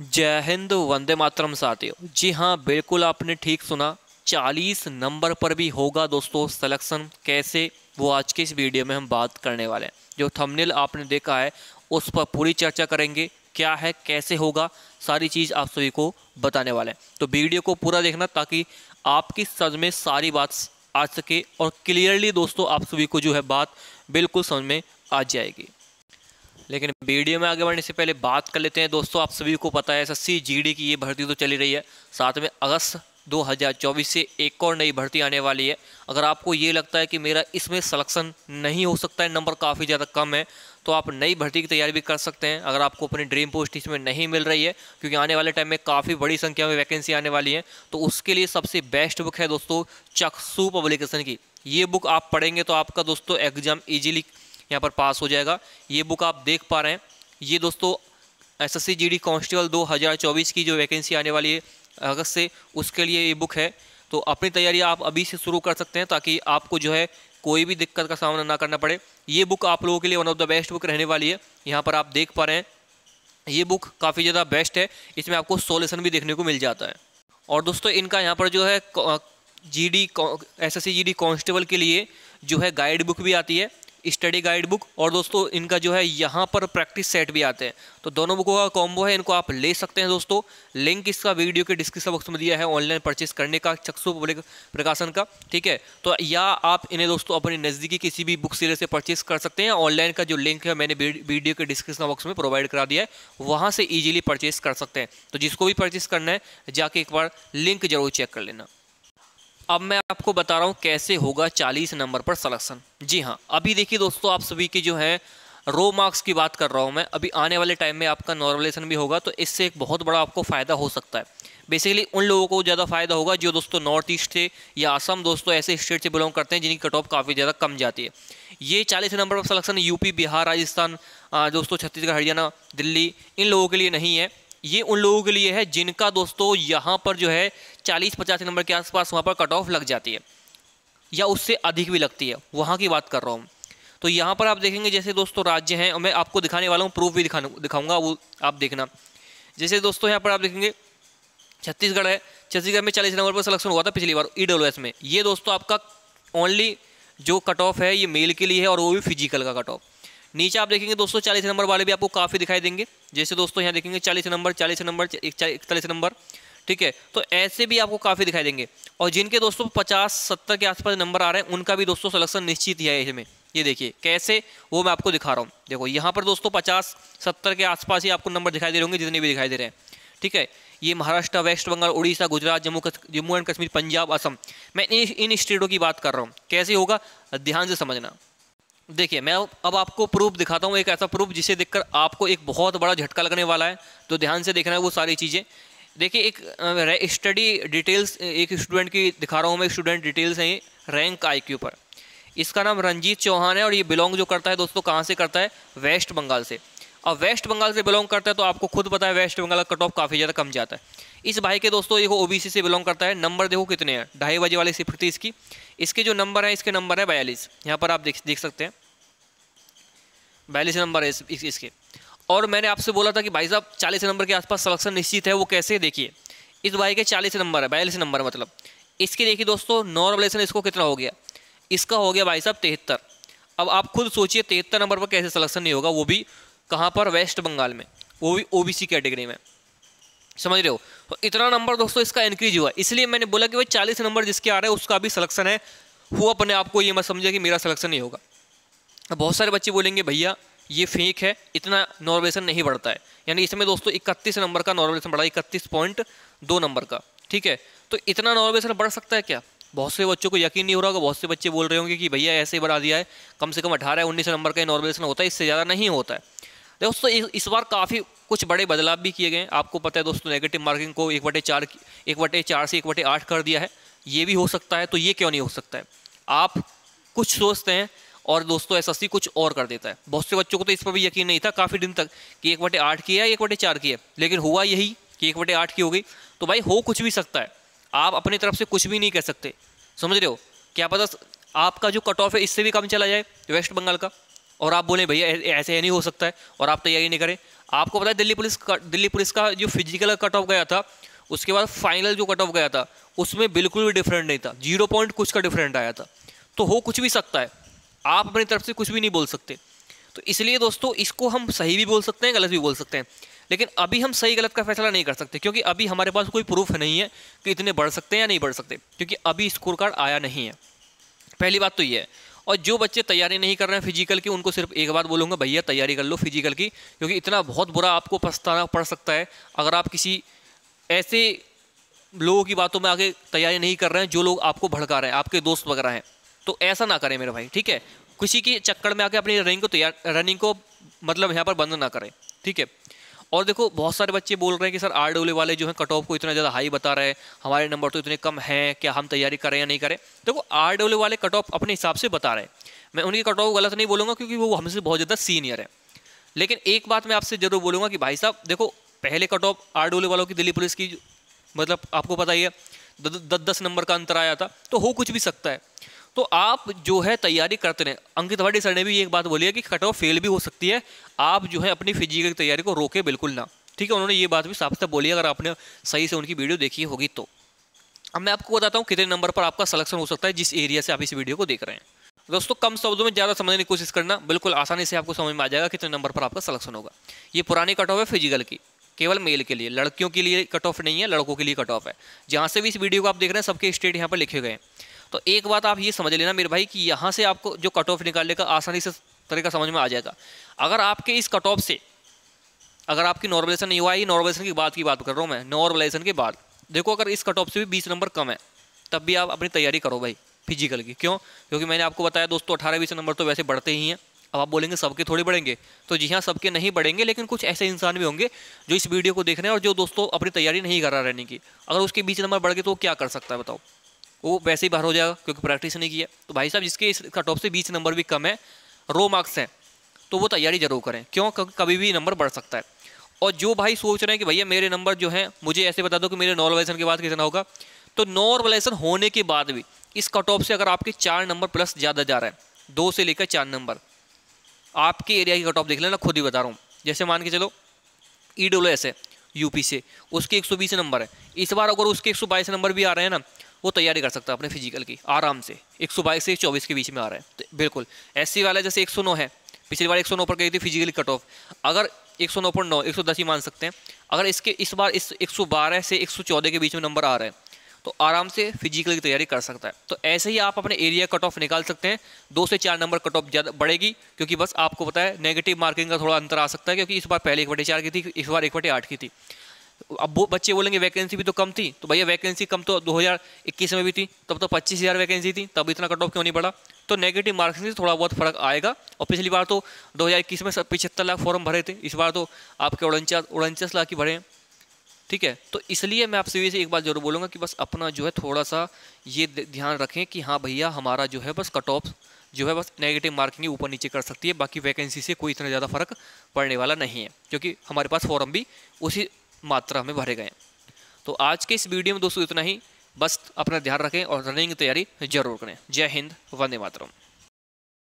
जय हिंद वंदे मातरम साथियों जी हाँ बिल्कुल आपने ठीक सुना 40 नंबर पर भी होगा दोस्तों सिलेक्शन कैसे वो आज के इस वीडियो में हम बात करने वाले हैं जो थंबनेल आपने देखा है उस पर पूरी चर्चा करेंगे क्या है कैसे होगा सारी चीज़ आप सभी को बताने वाले हैं तो वीडियो को पूरा देखना ताकि आपकी समझ में सारी बात आ सके और क्लियरली दोस्तों आप सभी को जो है बात बिल्कुल समझ में आ जाएगी लेकिन वीडियो में आगे बढ़ने से पहले बात कर लेते हैं दोस्तों आप सभी को पता है एस जीडी की ये भर्ती तो चली रही है साथ में अगस्त 2024 से एक और नई भर्ती आने वाली है अगर आपको ये लगता है कि मेरा इसमें सलेक्शन नहीं हो सकता है नंबर काफ़ी ज़्यादा कम है तो आप नई भर्ती की तैयारी भी कर सकते हैं अगर आपको अपनी ड्रीम पोस्ट इसमें नहीं मिल रही है क्योंकि आने वाले टाइम में काफ़ी बड़ी संख्या में वैकेंसी आने वाली है तो उसके लिए सबसे बेस्ट बुक है दोस्तों चक्सू पब्लिकेशन की ये बुक आप पढ़ेंगे तो आपका दोस्तों एग्ज़ाम ईजिली यहाँ पर पास हो जाएगा ये बुक आप देख पा रहे हैं ये दोस्तों S S C G D constable दो हज़ार चौबीस की जो वैकेंसी आने वाली है अगस्त से उसके लिए ये बुक है तो अपनी तैयारी आप अभी से शुरू कर सकते हैं ताकि आपको जो है कोई भी दिक्कत का सामना ना करना पड़े ये बुक आप लोगों के लिए one of the best book रहने वाली है यहाँ पर आप देख पा रहे हैं ये बुक काफ़ी ज़्यादा बेस्ट है इसमें आपको सोल्यूशन भी देखने को मिल जाता है और दोस्तों इनका यहाँ पर जो है G D S S C G D constable के लिए जो है गाइड बुक भी आती है स्टडी गाइड बुक और दोस्तों इनका जो है यहाँ पर प्रैक्टिस सेट भी आते हैं तो दोनों बुकों का कॉम्बो है इनको आप ले सकते हैं दोस्तों लिंक इसका वीडियो के डिस्क्रिप्शन बॉक्स में दिया है ऑनलाइन परचेस करने का चक्षु पब्लिक प्रकाशन का ठीक है तो या आप इन्हें दोस्तों अपने नज़दीकी किसी भी बुक सेलर से परचेस कर सकते हैं ऑनलाइन का जो लिंक है मैंने वीडियो के डिस्क्रिप्शन बॉक्स में प्रोवाइड करा दिया है वहाँ से ईजिली परचेस कर सकते हैं तो जिसको भी परचेस करना है जाके एक बार लिंक जरूर चेक कर लेना अब मैं आपको बता रहा हूँ कैसे होगा 40 नंबर पर सलेक्शन जी हाँ अभी देखिए दोस्तों आप सभी की जो है रो मार्क्स की बात कर रहा हूँ मैं अभी आने वाले टाइम में आपका नॉर्मलेशन भी होगा तो इससे एक बहुत बड़ा आपको फ़ायदा हो सकता है बेसिकली उन लोगों को ज़्यादा फायदा होगा जो दोस्तों नॉर्थ ईस्ट से या असम दोस्तों ऐसे स्टेट से बिलोंग करते हैं जिनकी कट ऑफ काफ़ी ज़्यादा कम जाती है ये चालीस नंबर पर सलेक्शन यूपी बिहार राजस्थान दोस्तों छत्तीसगढ़ हरियाणा दिल्ली इन लोगों के लिए नहीं है ये उन लोगों के लिए है जिनका दोस्तों यहाँ पर जो है चालीस पचास नंबर के आसपास वहाँ पर कट ऑफ लग जाती है या उससे अधिक भी लगती है वहाँ की बात कर रहा हूँ तो यहाँ पर आप देखेंगे जैसे दोस्तों राज्य हैं और मैं आपको दिखाने वाला हूँ प्रूफ भी दिखा दिखाऊंगा वो आप देखना जैसे दोस्तों यहाँ पर आप देखेंगे छत्तीसगढ़ है छत्तीसगढ़ में चालीस नंबर पर सलेक्शन हुआ था पिछली बार ई e में ये दोस्तों आपका ओनली जो कट ऑफ है ये मेल के लिए है और वो भी फिजिकल का कट ऑफ नीचे आप देखेंगे दोस्तों चालीस नंबर वाले भी आपको काफ़ी दिखाई देंगे जैसे दोस्तों यहाँ देखेंगे चालीस नंबर चालीस नंबर इकतालीस नंबर ठीक है तो ऐसे भी आपको काफ़ी दिखाई देंगे और जिनके दोस्तों पचास सत्तर के आसपास नंबर आ रहे हैं उनका भी दोस्तों सलेक्शन निश्चित ही है इसमें ये देखिए कैसे वो मैं आपको दिखा रहा हूँ देखो यहाँ पर दोस्तों पचास सत्तर के आसपास ही आपको नंबर दिखाई दे रहे होंगे जितने भी दिखाई दे रहे हैं ठीक है ये महाराष्ट्र वेस्ट बंगाल उड़ीसा गुजरात जम्मू जम्मू एंड कश्मीर पंजाब असम मैं इन स्टेटों की बात कर रहा हूँ कैसे होगा ध्यान से समझना देखिए मैं अब आपको प्रूफ दिखाता हूँ एक ऐसा प्रूफ जिसे देखकर आपको एक बहुत बड़ा झटका लगने वाला है तो ध्यान से देखना है वो सारी चीज़ें देखिए एक स्टडी डिटेल्स एक स्टूडेंट की दिखा रहा हूँ मैं स्टूडेंट डिटेल्स हैं रैंक आईक्यू पर इसका नाम रंजीत चौहान है और ये बिलोंग जो करता है दोस्तों कहाँ से करता है वेस्ट बंगाल से अब वेस्ट बंगाल से बिलोंग करता है तो आपको खुद पता है वेस्ट बंगाल का कट ऑफ काफ़ी ज़्यादा कम जाता है इस भाई के दोस्तों देखो ओबीसी से बिलोंग करता है नंबर देखो कितने हैं ढाई बजे वाले सिफ्ट थी इसकी इसके जो नंबर है इसके नंबर है बयालीस यहाँ पर आप देख सकते हैं बयालीस नंबर है इस, इस, इसके और मैंने आपसे बोला था कि भाई साहब चालीस नंबर के आसपास सलेक्शन निश्चित है वो कैसे देखिए इस भाई के चालीस नंबर है बयालीस नंबर मतलब इसके देखिए दोस्तों नॉर्मल इसको कितना हो गया इसका हो गया भाई साहब तिहत्तर अब आप खुद सोचिए तिहत्तर नंबर पर कैसे सलेक्शन नहीं होगा वो भी कहाँ पर वेस्ट बंगाल में वो भी ओ कैटेगरी में समझ रहे हो तो इतना नंबर दोस्तों इसका इंक्रीज हुआ इसलिए मैंने बोला कि भाई चालीस नंबर जिसके आ रहे हैं उसका भी सलेक्शन है वो अपने आप को ये मत समझे कि मेरा सलेक्शन नहीं होगा बहुत सारे बच्चे बोलेंगे भैया ये फेंक है इतना नॉर्मलाइजेशन नहीं बढ़ता है यानी इसमें दोस्तों इकतीस नंबर का नॉर्मलाइजेशन बढ़ा इकतीस पॉइंट दो नंबर का ठीक है तो इतना नॉर्मलाइजेशन बढ़ सकता है क्या बहुत से बच्चों को यकीन नहीं हो रहा होगा बहुत से बच्चे बोल रहे होंगे कि भैया ऐसे ही बढ़ा दिया है कम से कम अठारह उन्नीस नंबर का नॉर्मलाइजेशन होता है इससे ज़्यादा नहीं होता है दोस्तों इस बार काफ़ी कुछ बड़े बदलाव भी किए गए हैं आपको पता है दोस्तों नेगेटिव मार्किंग को एक बटे चार एक बटे चार से एक बटे आठ कर दिया है ये भी हो सकता है तो ये क्यों नहीं हो सकता है आप कुछ सोचते हैं और दोस्तों एस कुछ और कर देता है बहुत से बच्चों को तो इस पर भी यकीन नहीं था काफ़ी दिन तक कि एक बटे आठ की है एक बटे चार की है लेकिन हुआ यही कि एक बटे आठ की हो गई तो भाई हो कुछ भी सकता है आप अपनी तरफ से कुछ भी नहीं कह सकते समझ रहे हो क्या पता आपका जो कट ऑफ है इससे भी कम चला जाए वेस्ट बंगाल का और आप बोलें भैया ऐसे नहीं हो सकता है और आप तैयारी नहीं करें आपको पता है दिल्ली पुलिस का दिल्ली पुलिस का जो फिजिकल कट ऑफ गया था उसके बाद फाइनल जो कट ऑफ गया था उसमें बिल्कुल भी डिफरेंट नहीं था जीरो पॉइंट कुछ का डिफरेंट आया था तो हो कुछ भी सकता है आप अपनी तरफ से कुछ भी नहीं बोल सकते तो इसलिए दोस्तों इसको हम सही भी बोल सकते हैं गलत भी बोल सकते हैं लेकिन अभी हम सही गलत का फैसला नहीं कर सकते क्योंकि अभी हमारे पास कोई प्रूफ नहीं है कि इतने बढ़ सकते हैं या नहीं बढ़ सकते क्योंकि अभी स्कोर कार्ड आया नहीं है पहली बात तो ये है और जो बच्चे तैयारी नहीं कर रहे हैं फिजिकल की उनको सिर्फ एक बात बोलूँगा भैया तैयारी कर लो फिजिकल की क्योंकि इतना बहुत बुरा आपको पछताना पड़ सकता है अगर आप किसी ऐसे लोगों की बातों में आगे तैयारी नहीं कर रहे हैं जो लोग आपको भड़का रहे हैं आपके दोस्त वगैरह हैं तो ऐसा ना करें मेरे भाई ठीक है किसी के चक्कर में आके अपनी रनिंग को तैयार रनिंग को मतलब यहाँ पर बंद ना करें ठीक है और देखो बहुत सारे बच्चे बोल रहे हैं कि सर आर डब्ल्यू वाले जो हैं कट ऑफ को इतना ज़्यादा हाई बता रहे हैं हमारे नंबर तो इतने कम हैं क्या हम तैयारी करें या नहीं करें देखो आर डब्ल्यू वाले कट ऑफ अपने हिसाब से बता रहे हैं मैं उनकी कट ऑफ गलत नहीं बोलूँगा क्योंकि वो हमसे बहुत ज़्यादा सीनियर है लेकिन एक बात मैं आपसे ज़रूर बोलूँगा कि भाई साहब देखो पहले कट ऑफ आर डब्ल्यू वालों की दिल्ली पुलिस की मतलब आपको पता ही है दस दस नंबर का अंतर आया था तो हो कुछ भी सकता है तो आप जो है तैयारी करते रहें अंकित वाडी सर ने भी एक बात बोली है कि कट ऑफ फेल भी हो सकती है आप जो है अपनी फिजिकल की तैयारी को रोके बिल्कुल ना ठीक है उन्होंने ये बात भी साफ साफ बोली अगर आपने सही से उनकी वीडियो देखी होगी तो अब मैं आपको बताता हूँ कितने नंबर पर आपका सलेक्शन हो सकता है जिस एरिया से आप इस वीडियो को देख रहे हैं दोस्तों कम शब्दों में ज़्यादा समझने की कोशिश करना बिल्कुल आसानी से आपको समझ में आ जाएगा कितने नंबर पर आपका सलेक्शन होगा ये पुरानी कट ऑफ है फिजिकल की केवल मेल के लिए लड़कियों के लिए कट ऑफ नहीं है लड़कों के लिए कट ऑफ है जहाँ से भी इस वीडियो को आप देख रहे हैं सबके स्टेट यहाँ पर लिखे गए हैं तो एक बात आप ये समझ लेना मेरे भाई कि यहाँ से आपको जो कट ऑफ निकालने का आसानी से तरीका समझ में आ जाएगा अगर आपके इस कट ऑफ से अगर आपकी नॉर्मलाइजेशन नहीं हुआ है नॉर्मलाइजेशन की बात की बात कर रहा हूँ मैं नॉर्मलाइजेशन के बाद देखो अगर इस कट ऑफ से भी बीस नंबर कम है तब भी आप अपनी तैयारी करो भाई फिजिकल की क्यों क्योंकि मैंने आपको बताया दोस्तों अठारह बीस नंबर तो वैसे बढ़ते ही हैं अब आप बोलेंगे सबके थोड़े बढ़ेंगे तो जी हाँ सबके नहीं बढ़ेंगे लेकिन कुछ ऐसे इंसान भी होंगे जो इस वीडियो को देख रहे हैं और जो दोस्तों अपनी तैयारी नहीं कर रहा रहने की अगर उसके बीच नंबर बढ़ गए तो क्या कर सकता है बताओ वो वैसे ही बाहर हो जाएगा क्योंकि प्रैक्टिस नहीं किया तो भाई साहब जिसके इसका टॉप से बीस नंबर भी कम है रो मार्क्स हैं तो वो तैयारी जरूर करें क्यों कभी भी नंबर बढ़ सकता है और जो भाई सोच रहे हैं कि भैया मेरे नंबर जो हैं मुझे ऐसे बता दो कि मेरे नॉर्मलाइजेशन के बाद कितना होगा तो नॉर्मलाइजेशन होने के बाद भी इस कट ऑफ से अगर आपके चार नंबर प्लस ज़्यादा जा रहा है दो से लेकर चार नंबर आपके एरिया की कट ऑफ देख लेना खुद ही बता रहा हूँ जैसे मान के चलो ई डब्ल्यू एस है यूपी से उसके बीस नंबर है इस बार अगर उसके बाईस नंबर भी आ रहे हैं ना वो तैयारी कर सकता है अपने फिजिकल की आराम से एक सौ बाईस से चौबीस के बीच में आ रहा है तो बिल्कुल एस वाला जैसे एक सौ नौ है पिछली बार एक सौ नौ पर गई थी फिजिकली कट ऑफ अगर एक सौ नौ पर नौ एक सौ दस ही मान सकते हैं अगर इसके इस बार इस एक सौ बारह से एक सौ चौदह के बीच में नंबर आ रहा है तो आराम से फिजिकल की तैयारी कर सकता है तो ऐसे ही आप अपने एरिया कट ऑफ निकाल सकते हैं दो से चार नंबर कट ऑफ ज़्यादा बढ़ेगी क्योंकि बस आपको पता है नेगेटिव मार्किंग का थोड़ा अंतर आ सकता है क्योंकि इस बार पहले एक बटे चार की थी इस बार एक बटे आठ की थी अब वो बच्चे बोलेंगे वैकेंसी भी तो कम थी तो भैया वैकेंसी कम तो 2021 में भी थी तब तो पच्चीस हज़ार वैकेंसी थी तब इतना कट ऑफ क्यों नहीं पड़ा तो नेगेटिव मार्किंग से थोड़ा बहुत फर्क आएगा और पिछली बार तो 2021 में पिछहत्तर लाख फॉर्म भरे थे इस बार तो आपके उनचास उनचास लाख ही भरे हैं ठीक है तो इसलिए मैं आपसे से एक बात जरूर बोलूँगा कि बस अपना जो है थोड़ा सा ये ध्यान रखें कि हाँ भैया हमारा जो है बस कट ऑफ जो है बस नेगेटिव मार्किंग ऊपर नीचे कर सकती है बाकी वैकेंसी से कोई इतना ज़्यादा फर्क पड़ने वाला नहीं है क्योंकि हमारे पास फॉर्म भी उसी मात्रा में भरे गए तो आज के इस वीडियो में दोस्तों इतना ही बस अपना ध्यान रखें और रनिंग की तैयारी जरूर करें जय हिंद वंदे मातरम